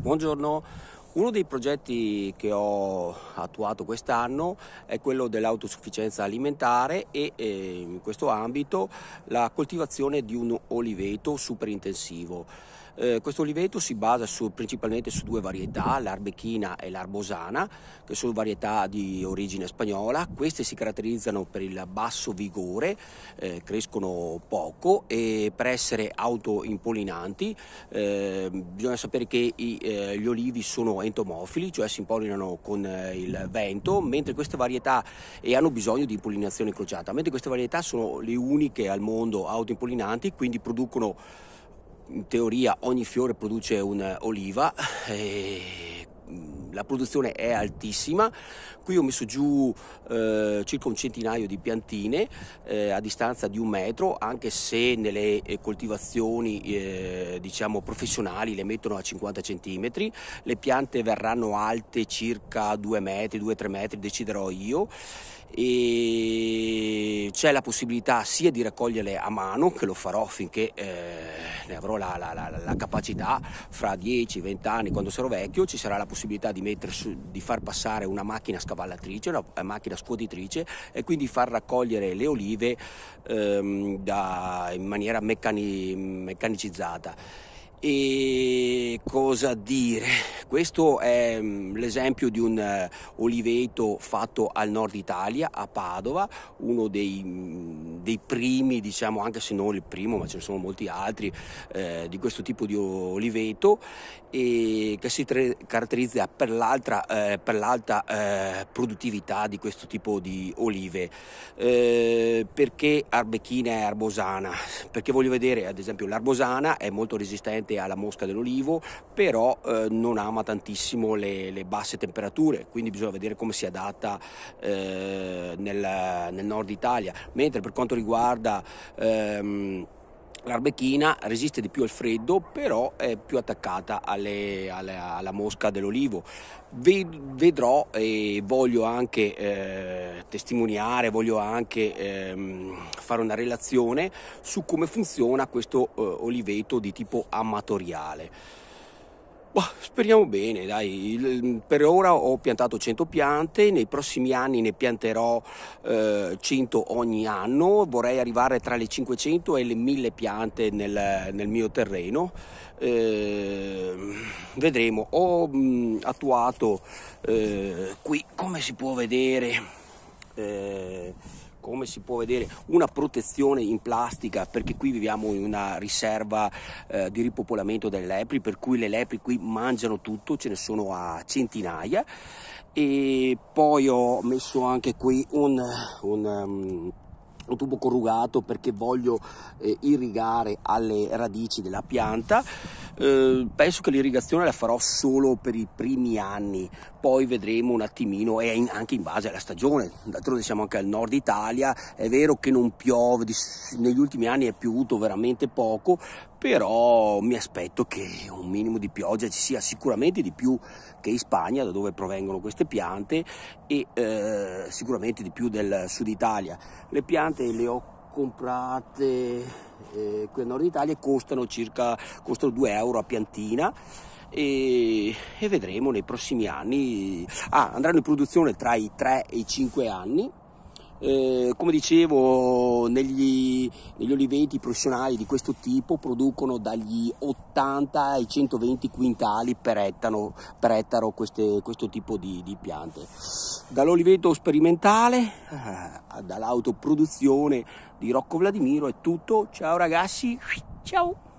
Buongiorno, uno dei progetti che ho attuato quest'anno è quello dell'autosufficienza alimentare e eh, in questo ambito la coltivazione di un oliveto super intensivo. Eh, questo oliveto si basa su, principalmente su due varietà, l'arbechina e l'arbosana, che sono varietà di origine spagnola. Queste si caratterizzano per il basso vigore, eh, crescono poco e per essere autoimpollinanti eh, bisogna sapere che i, eh, gli olivi sono entomofili, cioè si impollinano con eh, il vento, mentre queste varietà e hanno bisogno di impollinazione crociata, mentre queste varietà sono le uniche al mondo autoimpollinanti, quindi producono in teoria ogni fiore produce un'oliva eh, la produzione è altissima. Qui ho messo giù eh, circa un centinaio di piantine eh, a distanza di un metro, anche se nelle eh, coltivazioni eh, diciamo professionali le mettono a 50 cm. Le piante verranno alte circa 2 metri, 2-3 metri, deciderò io. E c'è la possibilità sia di raccoglierle a mano, che lo farò finché eh, ne avrò la, la, la, la capacità, fra 10-20 anni, quando sarò vecchio, ci sarà la possibilità di, su, di far passare una macchina scavallatrice, una eh, macchina scuotitrice e quindi far raccogliere le olive ehm, da, in maniera meccani, meccanicizzata. E cosa dire? Questo è mm, l'esempio di un eh, oliveto fatto al nord Italia, a Padova, uno dei mm, dei primi, diciamo, anche se non il primo, ma ce ne sono molti altri, eh, di questo tipo di oliveto e che si tre- caratterizza per, eh, per l'alta eh, produttività di questo tipo di olive. Eh, perché Arbechina e Arbosana? Perché voglio vedere, ad esempio, l'Arbosana è molto resistente alla mosca dell'olivo, però eh, non ama tantissimo le, le, basse temperature, quindi bisogna vedere come si adatta eh, nel, nel nord Italia. Mentre per quanto quanto riguarda ehm, L'arbecchina resiste di più al freddo, però è più attaccata alle, alle, alla mosca dell'olivo. Vedrò e voglio anche eh, testimoniare, voglio anche eh, fare una relazione su come funziona questo eh, oliveto di tipo amatoriale. Boh, speriamo bene, dai. Per ora ho piantato 100 piante, nei prossimi anni ne pianterò eh, 100 ogni anno, vorrei arrivare tra le 500 e le 1000 piante nel, nel mio terreno. Eh, vedremo, ho mh, attuato eh, qui, come si può vedere, eh, come si può vedere una protezione in plastica perché qui viviamo in una riserva eh, di ripopolamento delle lepri per cui le lepri qui mangiano tutto ce ne sono a centinaia e poi ho messo anche qui un, un um, un tubo corrugato perché voglio eh, irrigare alle radici della pianta eh, penso che l'irrigazione la farò solo per i primi anni poi vedremo un attimino e in, anche in base alla stagione d'altronde siamo anche al nord Italia è vero che non piove negli ultimi anni è piovuto veramente poco però mi aspetto che un minimo di pioggia ci sia sicuramente di più che in Spagna da dove provengono queste piante e eh, sicuramente di più del sud Italia le piante le ho comprate eh, qui a nord Italia costano circa costano 2 euro a piantina e, e vedremo nei prossimi anni ah, andranno in produzione tra i 3 e i 5 anni eh, come dicevo, negli, negli, oliveti professionali di questo tipo producono dagli 80 ai 120 quintali per, ettano, per ettaro queste, questo tipo di, di piante. Dall'oliveto sperimentale, eh, dall'autoproduzione di Rocco Vladimiro è tutto. Ciao ragazzi, ciao!